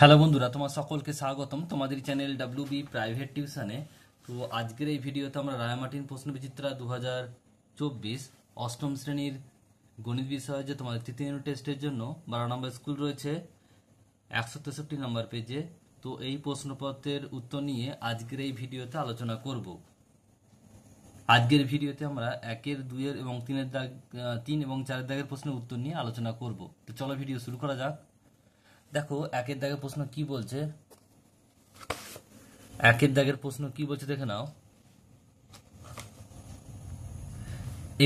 hello বন্ধুরা তোমার সকলকে স্বাগতম তোমাদের চ্যানেল ডাব্লিউ বি প্রাইভেট টিউশনে তো আজকের এই ভিডিওতে আমরা রায়ামাটিন প্রশ্ন বিচিত্রা দু অষ্টম শ্রেণীর গণিত বিষয়ে যে তোমাদের তৃতীয় টেস্টের জন্য বারো নম্বর স্কুল রয়েছে একশো তেষট্টি নম্বর পেজে তো এই প্রশ্নপত্রের উত্তর নিয়ে আজকের এই ভিডিওতে আলোচনা করব আজকের ভিডিওতে আমরা একের দুইয়ের এবং তিনের দাগ তিন এবং চারের দাগের প্রশ্নের উত্তর নিয়ে আলোচনা করব তো চলো ভিডিও শুরু করা যাক দেখো একের দাগের প্রশ্ন কি বলছে একের দাগের প্রশ্ন কি বলছে দেখে নাও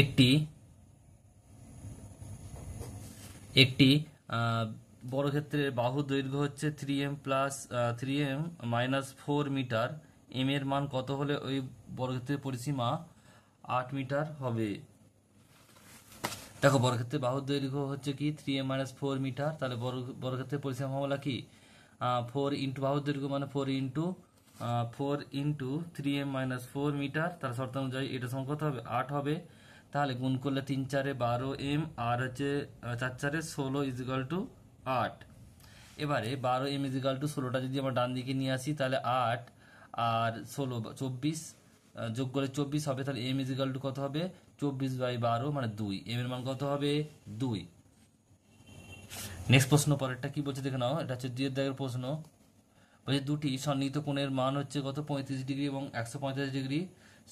একটি একটি বর্গক্ষেত্রের বাহু দৈর্ঘ্য হচ্ছে three M plus three M minus four metre M এর মান কত হলে ওই ক্ষেত্রের পরিসীমা আট মিটার হবে দেখো বর্গক্ষেত্রে বাহুর দৈর্ঘ্য হচ্ছে কি three A minus four metre তাহলে বর্গক্ষেত্রে পরিসীমা হলো কি ফোর ইন্টু বাহুর দৈর্ঘ্য মানে four into four into three M minus four metre তার শর্ত অনুযায়ী এটা সমান কত হবে আট হবে তাহলে গুণ করলে তিন চারে বারো এম আর হচ্ছে চার চারে ষোলো ইজিকাল টু আট এবারে বারো এম ইজিকাল টু ষোলোটা যদি আমরা ডান দিকে নিয়ে আসি তাহলে আট আর ষোলো চব্বিশ যোগ করে চব্বিশ হবে তাহলে এম ইজিকাল টু কত হবে চব্বিশ বাই বারো মানে দুই এম এর মান কত হবে দুই নেক্সট প্রশ্ন পরেরটা কি বলছে দেখে নাও এটা হচ্ছে দুইয়ের দাগের প্রশ্ন বলছে দুটি সন্নিহিত কোণের মান হচ্ছে কত পঁয়ত্রিশ ডিগ্রি এবং একশো পঁয়তাল্লিশ ডিগ্রি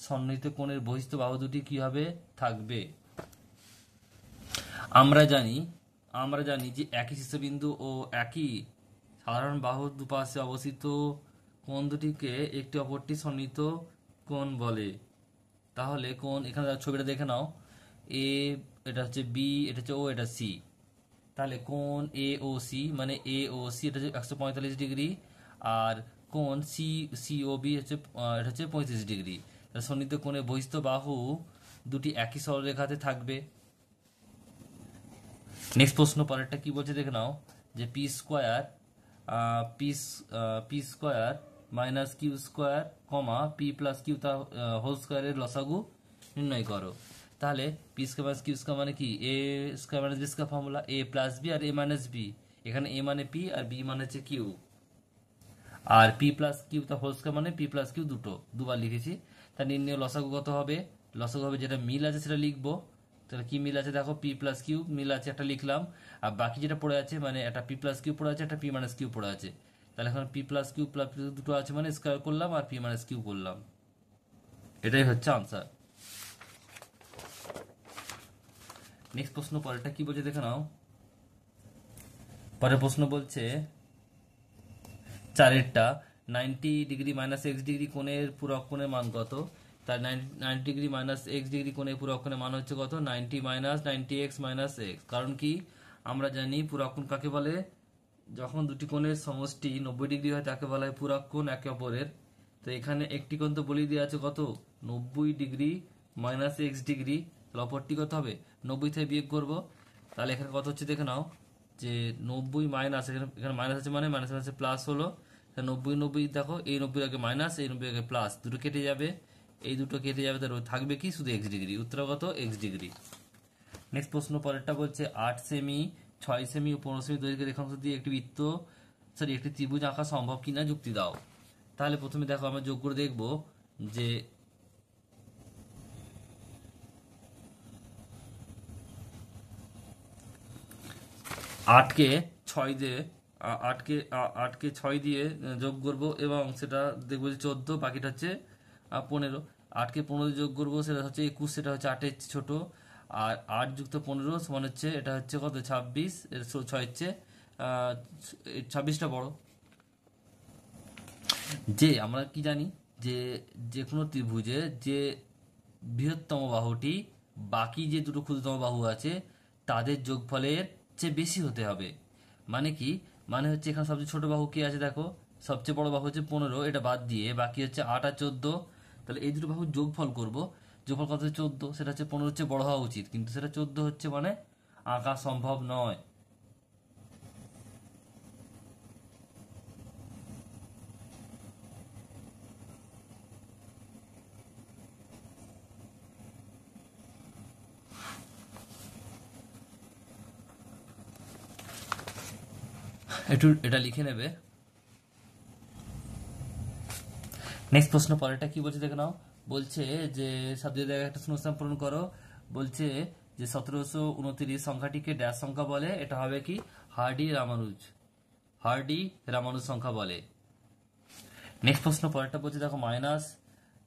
সন্নিহিত কোণের বহিষ্ঠ বাহু দুটি কীভাবে থাকবে আমরা জানি আমরা জানি যে একই শীর্ষবিন্দু ও একই সাধারণ বাহুর দুপাশে অবস্থিত কোণ দুটিকে একটি অপরটি সন্নিহিত কোণ বলে তাহলে কোন এখানে ছবিটা দেখে নাও এ এটা হচ্ছে বি এটা হচ্ছে ও এটা সি তাহলে কোন এ ও সি মানে এ ও সি এটা হচ্ছে একশো পঁয়তাল্লিশ ডিগ্রি আর কোন সি সি ও বি হচ্ছে এটা হচ্ছে পঁয়ত্রিশ ডিগ্রি তাহলে সন্নিহিত কোণে বহিস্ত বাহু দুটি একই সরলরেখাতে থাকবে নেক্সট প্রশ্ন পরেরটা কি বলছে দেখে নাও যে P square P P square minus Q square comma P plus Q তা হোল স্কোয়ারের লসাগু নির্ণয় করো তাহলে P square minus Q square মানে কি A square minus B square formula A plus B আর এ মাইনাস বি এখানে এ মানে পি আর বি মানে হচ্ছে কিউ আর পি প্লাস কিউ তা হোল স্কোয়ার মানে পি প্লাস কিউ দুটো দুবার লিখেছি তা নির্ণয় লসাগু কত হবে লসাগু হবে যেটা মিল আছে সেটা লিখবো তাহলে কি মিল আছে দেখো পি প্লাস কিউ মিল আছে একটা লিখলাম আর বাকি যেটা পড়ে আছে মানে একটা পি প্লাস কিউ পড়ে আছে একটা পি মাইনাস কিউ পড়ে আছে তাহলে এখন পি প্লাস কিউ প্লাস দুটো আছে মানে স্কোয়ার করলাম আর পি মাইনাস কিউ করলাম এটাই হচ্ছে আনসার নেক্সট প্রশ্ন পরেরটা কি বলছে দেখে নাও পরের প্রশ্ন বলছে চারেরটা ninety degree minus X degree কোণের পুরো কোণের মান কত তার ninety degree minus X degree কোণের পুরো অক্ষণের মান হচ্ছে কত ninety minus ninety X minus X কারণ কি আমরা জানি পুরো কাকে বলে যখন দুটি কোণের সমষ্টি নব্বই ডিগ্রি হয় তাকে বলা হয় পুরাক কোণ একে অপরের তো এখানে একটি কোণ তো বলি দেওয়া আছে কত নব্বই ডিগ্রি মাইনাস এক্স ডিগ্রি তাহলে অপরটি কত হবে নব্বই থেকে বিয়োগ করব তাহলে এখানে কত হচ্ছে দেখে নাও যে নব্বই মাইনাস এখানে এখানে মাইনাস আছে মানে মাইনাস আছে প্লাস হলো নব্বই নব্বই দেখো এই নব্বই আগে মাইনাস এই নব্বই আগে প্লাস দুটো কেটে যাবে এই দুটো কেটে যাবে তার থাকবে কি শুধু এক্স ডিগ্রি উত্তরগত এক্স ডিগ্রি নেক্সট প্রশ্ন পরেরটা বলছে আট সেমি ছয় সেমি ও পনেরো সেমি দৈর্ঘ্যের রেখাংশ দিয়ে একটি বৃত্ত সরি একটি ত্রিভুজ আঁকা সম্ভব কিনা যুক্তি দাও তাহলে প্রথমে দেখো আমরা যোগ করে দেখব যে আটকে ছয় দিয়ে আটকে আটকে ছয় দিয়ে যোগ করব এবং সেটা দেখব যে চোদ্দ বাকিটা হচ্ছে পনেরো আটকে পনেরো যোগ করব সেটা হচ্ছে একুশ সেটা হচ্ছে আটের ছোটো আর আট যুক্ত পনেরো সমান হচ্ছে এটা হচ্ছে কত ছাব্বিশ এর ছয় হচ্ছে ছাব্বিশটা বড় যে আমরা কি জানি যে যে কোনো ত্রিভুজে যে বৃহত্তম বাহুটি বাকি যে দুটো ক্ষুদ্রতম বাহু আছে তাদের যোগফলের চেয়ে বেশি হতে হবে মানে কি মানে হচ্ছে এখানে সবচেয়ে ছোট বাহু কি আছে দেখো সবচেয়ে বড় বাহু হচ্ছে পনেরো এটা বাদ দিয়ে বাকি হচ্ছে আট আর চোদ্দো তাহলে এই দুটো বাহু যোগফল করবো যোগফল কত হচ্ছে চোদ্দো সেটা হচ্ছে পনেরো হচ্ছে বড় হওয়া উচিত কিন্তু সেটা চোদ্দো হচ্ছে মানে আঁকা সম্ভব নয় একটু এটা লিখে নেবে নেক্সট প্রশ্ন পরেরটা কি বলছে দেখে নাও বলছে যে সাবজেক্ট একটা শূন্যস্থান পূরণ করো বলছে যে সতেরোশো উনত্রিশ সংখ্যাটিকে ড্যাশ সংখ্যা বলে এটা হবে কি হার্ডি রামানুজ হার্ডি রামানুজ সংখ্যা বলে নেক্সট প্রশ্ন পরেরটা বলছে দেখো মাইনাস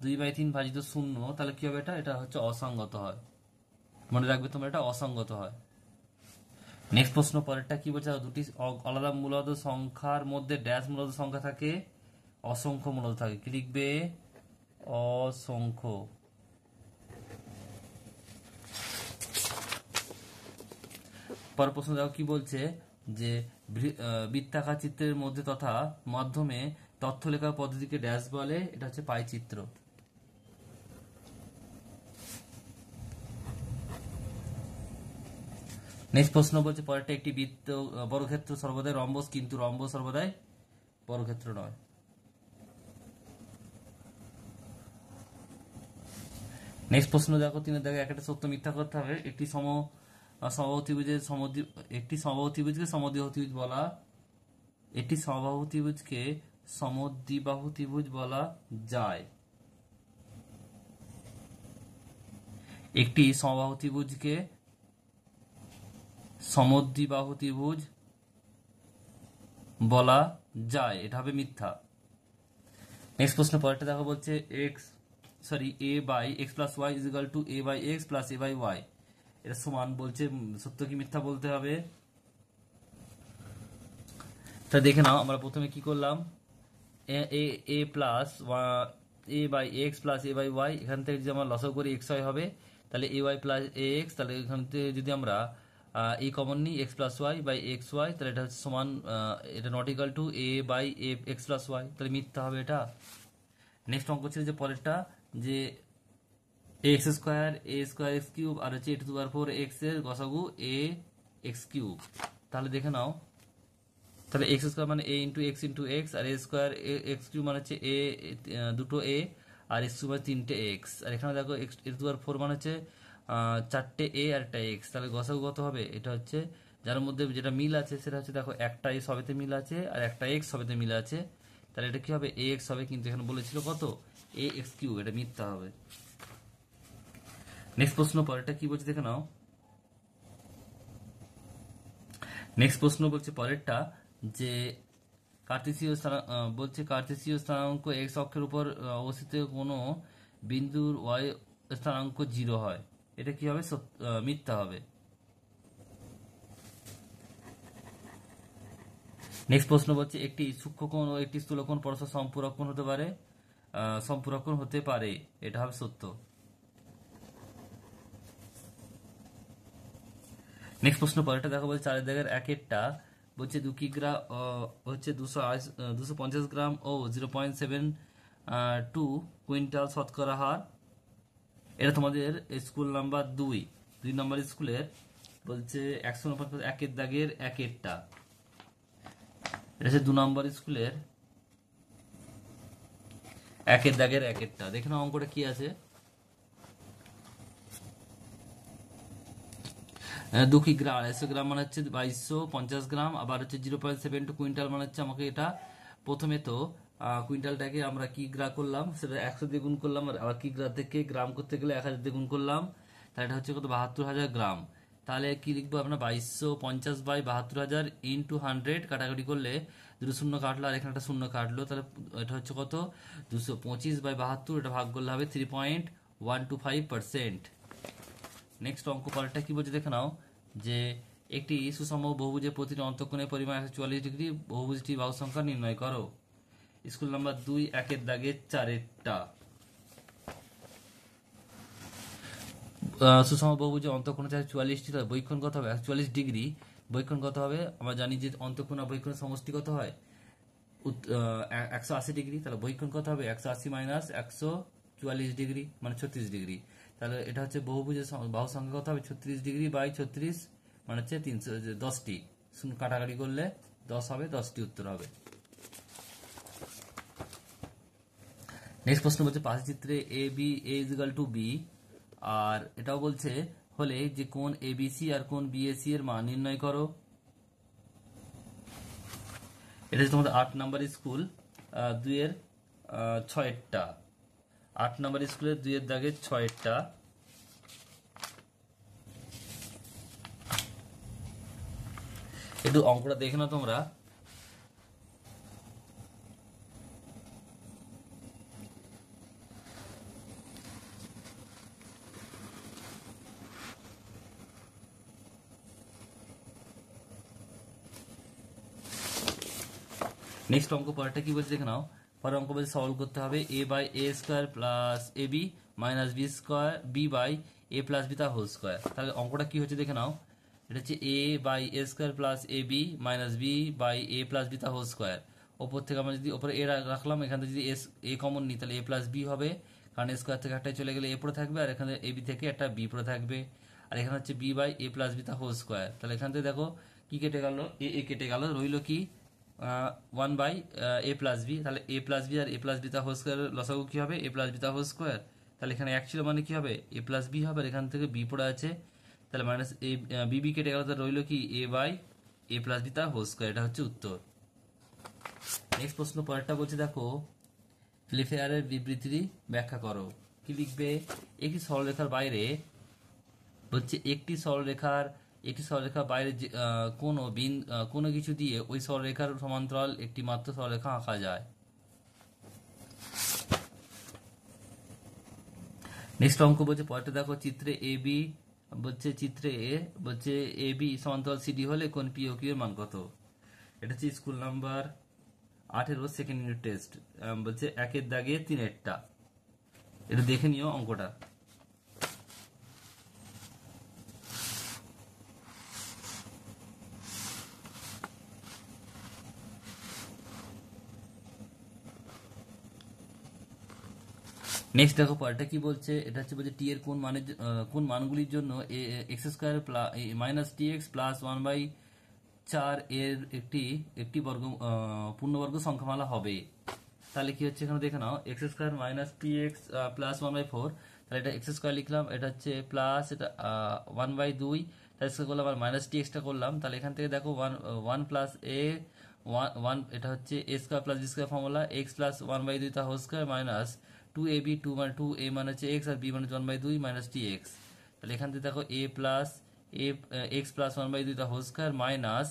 দুই বাই তিন ভাজিত শূন্য তাহলে কি হবে এটা এটা হচ্ছে অসঙ্গত হয় মনে রাখবে তোমরা এটা অসঙ্গত হয় নেক্সট প্রশ্ন পরেরটা কি বলছে দুটি আলাদা মূলত সংখ্যার মধ্যে ড্যাশ মূলত সংখ্যা থাকে অসংখ্য মূলত থাকে কি লিখবে অসংখ্য পর প্রশ্ন দেখো কি বলছে যে বৃত্তাকার চিত্রের মধ্যে তথা মাধ্যমে তথ্য লেখার পদ্ধতিকে ড্যাশ বলে এটা হচ্ছে পাই চিত্র নেক্সট প্রশ্ন বলছে পরেরটা একটি বৃত্ত বর্গক্ষেত্র সর্বদাই রম্বস কিন্তু রম্ব সর্বদাই বর্গক্ষেত্র নয় নেক্সট প্রশ্ন দেখো তিনের দেখো একটা সত্য মিথ্যা করতে হবে একটি সম সমবাহুত্রিভুজের সমদ্বীপ একটি সমবাহুত্রিভুজকে সমদ্বিবাহুত্রিভুজ বলা একটি সমবাহুত্রিভুজকে সমদ্বিবাহু ত্রিভুজ বলা যায় একটি সমবাহু ত্রিভুজকে সমদ্বিবাহু ত্রিভুজ বলা যায় এটা হবে মিথ্যা নেক্সট প্রশ্ন পরেরটা দেখো বলছে X sorry A by X plus Y is equal to A by X plus A by Y এটা সমান বলছে সত্য কি মিথ্যা বলতে হবে তা দেখে নাও আমরা প্রথমে কি করলাম A A plus A by X plus A by Y এখান থেকে যদি আমরা লসও করি এক্স ওয়াই হবে তাহলে A Y plus A X তাহলে এখান থেকে যদি আমরা এ কমন নিই X plus Y by X Y তাহলে এটা হচ্ছে সমান এটা not equal to A by A X plus Y তাহলে মিথ্যা হবে এটা নেক্সট অঙ্ক ছিল যে পরেরটা যে X square A square X cube আর হচ্ছে A to power four X এর গসাগু এ এক্স কিউব তাহলে দেখে নাও তাহলে এক্স স্কোয়ার মানে A into X into X আর এ স্কোয়ার এক্স কিউব মানে হচ্ছে এ দুটো এ আর এক্স কিউব মানে তিনটে এক্স আর এখানে দেখো X A to power four মানে হচ্ছে চারটে এ আর একটা এক্স তাহলে গসাগু কত হবে এটা হচ্ছে যার মধ্যে যেটা মিল আছে সেটা হচ্ছে দেখো একটা এ সবেতে মিল আছে আর একটা এক্স সবেতে মিল আছে তাহলে এটা কি হবে এ এক্স হবে কিন্তু এখানে বলেছিল কত এ এক্স কিউ এটা মিথ্যা হবে নেক্সট প্রশ্ন পরেরটা কি বলছে দেখে নাও নেক্সট প্রশ্ন বলছে পরেরটা যে কার্তেসীয় বলছে কার্তেসীয় স্থানাঙ্ক এক্স অক্ষের উপর অবস্থিত কোনো বিন্দুর ওয়াই স্থানাঙ্ক জিরো হয় এটা কি হবে মিথ্যা হবে নেক্সট প্রশ্ন বলছে একটি সূক্ষ্মকোণ ও একটি স্থূলকোণ পরস্পর সম্পূরক হতে পারে সম্পূরকন হতে পারে এটা হবে সত্য নেক্সট প্রশ্ন পরেটা দেখো বলছে চারের দাগের এক একটা বলছে দু কিগ্রা হচ্ছে দুশো দুশো পঞ্চাশ গ্রাম ও zero point seven two quintal শতকরা হার এটা তোমাদের স্কুল নাম্বার দুই দুই নম্বর স্কুলের বলছে একশো উনপঞ্চাশ একের দাগের এক একটা এটা হচ্ছে দু নম্বর স্কুলের একের দাগের একেরটা দেখে নাও অঙ্কটা কি আছে হ্যাঁ, দু কি গ্রাম আড়াইশো গ্রাম মানে হচ্ছে বাইশশো পঞ্চাশ গ্রাম আবার হচ্ছে zero point seven two quintal মানে হচ্ছে আমাকে এটা প্রথমে তো কুইন্টালটাকে আমরা কি গ্রা করলাম সেটা একশো দিয়ে গুণ করলাম আর কি গ্রা থেকে গ্রাম করতে গেলে এক হাজার দিয়ে গুণ করলাম তাহলে এটা হচ্ছে কত বাহাত্তর হাজার গ্রাম তাহলে কি লিখবো আপনার বাইশশো পঞ্চাশ বাই বাহাত্তর হাজার ইন্টু হান্ড্রেড কাটাকাটি করলে দুটো শূন্য কাটলো আর এখানে একটা শূন্য কাটলো তাহলে এটা হচ্ছে কত দুশো পঁচিশ বাই বাহাত্তর এটা ভাগ করলে হবে three point one two five percent next অঙ্ক পরেরটা কী বলছে দেখে নাও যে একটি সুষম বহুভুজের প্রতিটি অন্তঃকোণের পরিমাণ একশো চুয়াল্লিশ ডিগ্রি বহুভুজটি বাহু সংখ্যা নির্ণয় করো স্কুল নাম্বার দুই একের দাগে চারেরটা সুষম যে অন্তঃক্ষণ চাই চুয়াল্লিশটি বৈক্ষণ কত হবে চুয়াল্লিশ ডিগ্রি বৈক্ষণ কত হবে আমরা জানি যে অন্তঃক্ষণ বৈক্ষণ সমষ্টি কত হয় একশো আশি ডিগ্রি তাহলে বৈক্ষণ কত হবে একশো আশি মাইনাস একশো চুয়াল্লিশ ডিগ্রি মানে ছত্রিশ ডিগ্রি তাহলে এটা হচ্ছে বহুভুজের বাহু সংখ্যা কত হবে ছত্রিশ ডিগ্রি বাই ছত্রিশ মানে হচ্ছে তিনশো দশটি শূন্য কাটাকাটি করলে দশ হবে দশটি উত্তর হবে নেক্সট প্রশ্ন বলছে পাঁচ চিত্রে A B A is equal to B আর এটাও বলছে হলে যে কোন এবিসি আর কোন বিএসি এর মান নির্ণয় করো এটা হচ্ছে তোমাদের আট নাম্বার স্কুল দুইয়ের ছয়েরটা আট নাম্বার স্কুলের দুইয়ের দাগে ছয়েরটা একটু অঙ্কটা দেখে না তোমরা নেক্সট অঙ্ক পরেরটা কি বলছে দেখে নাও পরের অঙ্ক বলছে সলভ করতে হবে A by A square plus A B minus B square B by A plus B তার হোল স্কোয়ার তাহলে অঙ্কটা কি হচ্ছে দেখে নাও এটা হচ্ছে A by A square plus A B minus B by A plus B তার হোল স্কোয়ার ওপর থেকে আমরা যদি ওপরে এ রাখলাম এখান থেকে যদি এস এ কমন নিই তাহলে এ প্লাস বি হবে কারণ এ স্কোয়ার থেকে একটাই চলে গেলে এ পড়ে থাকবে আর এখানে এ বি থেকে একটা বি পড়ে থাকবে আর এখানে হচ্ছে B by A plus B তার হোল স্কোয়ার তাহলে এখান থেকে দেখো কি কেটে গেল এ এ কেটে গেল রইল কি one by A plus B তাহলে এ প্লাস বি আর এ প্লাস বিতা হোল স্কোয়ার লসাগু কী হবে এ প্লাস বিতা হোল স্কোয়ার তাহলে এখানে এক ছিল মানে কী হবে এ প্লাস বি হবে আর এখান থেকে বি পড়ে আছে তাহলে মাইনাস এ বি বি কেটে গেল রইল কি A by A plus B তার হোল স্কোয়ার এটা হচ্ছে উত্তর নেক্সট প্রশ্ন পরেরটা বলছে দেখো ফ্লিফেয়ারের বিবৃতি ব্যাখ্যা করো কি লিখবে একটি সরলরেখার বাইরে হচ্ছে একটি সরলরেখার একটি সরলরেখার বাইরে কোনো বিন কোনো কিছু দিয়ে ওই সরলরেখার সমান্তরাল একটি মাত্র সরলরেখা আঁকা যায় নেক্সট অঙ্ক বলছে পরেরটা দেখো চিত্রে এ বি বলছে চিত্রে এ বলছে এ বি সমান্তরাল সিডি হলে কোন পি ও কিউ এর মান কত এটা হচ্ছে স্কুল নাম্বার আঠেরো সেকেন্ড ইউনিট টেস্ট বলছে একের দাগে তিনেরটা এটা দেখে নিও অঙ্কটা নেক্সট দেখো পরেরটা কি বলছে এটা হচ্ছে বলছে টি এর কোন মানের কোন মানগুলির জন্য X square minus T X plus one by চার এর একটি একটি বর্গ পূর্ণবর্গ সংখ্যামালা হবে তাহলে কি হচ্ছে এখানে দেখে নাও X square minus T X plus one by four তাহলে এটা এক্স স্কোয়ার লিখলাম এটা হচ্ছে প্লাস এটা ওয়ান বাই দুই তাহলে স্কোয়ার করলাম আর মাইনাস টি এক্সটা করলাম তাহলে এখান থেকে দেখো one one plus A one one এটা হচ্ছে A square plus G square formula X plus one by দুই তা whole square minus two A B two মানে টু এ মানে হচ্ছে এক্স আর বি মানে হচ্ছে ওয়ান বাই দুই মাইনাস টি এক্স তাহলে এখান থেকে দেখো A plus A X plus one by দুই তা হোল স্কোয়ার মাইনাস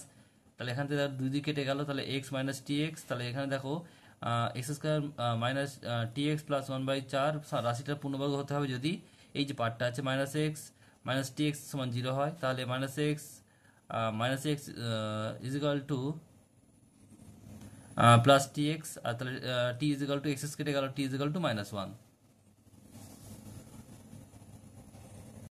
তাহলে এখান থেকে দুই দিকে কেটে গেল তাহলে এক্স মাইনাস টি এক্স তাহলে এখানে দেখো X square minus T X plus one by চার রাশিটার পূর্ণবর্গ হতে হবে যদি এই যে পার্টটা আছে minus X minus T X সমান জিরো হয় তাহলে minus X minus X is equal to Uh, plus T X, uh, uh, T is equal to x square t is equal to minus 1